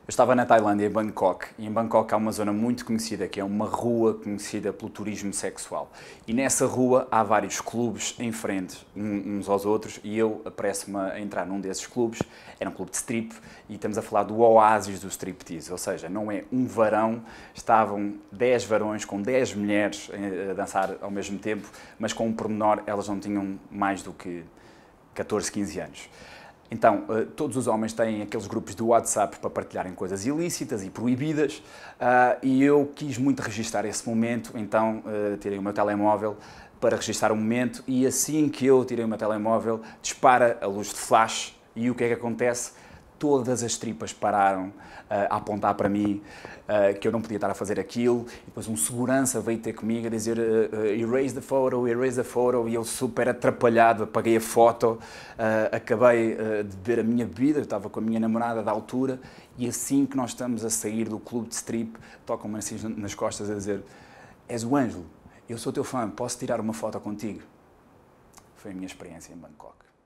Eu estava na Tailândia, em Bangkok, e em Bangkok há uma zona muito conhecida, que é uma rua conhecida pelo turismo sexual. E nessa rua há vários clubes em frente, uns aos outros, e eu apresso-me a entrar num desses clubes, era um clube de strip, e estamos a falar do oásis do striptease, ou seja, não é um varão, estavam 10 varões com 10 mulheres eh, a dançar ao mesmo tempo, mas com um pormenor, elas não tinham mais do que 14, 15 anos. Então, eh, todos os homens têm aqueles grupos de WhatsApp para partilharem coisas ilícitas e proibidas, eh, e eu quis muito registar esse momento, então eh, tirei o meu telemóvel para registar o momento, e assim que eu tirei o meu telemóvel, dispara a luz de flash, e o que é que acontece? todas as tripas pararam uh, a apontar para mim uh, que eu não podia estar a fazer aquilo. E depois um segurança veio ter comigo a dizer uh, erase the photo, erase the photo. E eu super atrapalhado, apaguei a foto, acabei de beber a minha bebida, eu estava com a minha namorada da altura. E assim que nós estamos a sair do clube de strip, tocam-me assim nas costas a dizer és o Ângelo, eu sou teu fã, posso tirar uma foto contigo? Foi a minha experiência em Bangkok.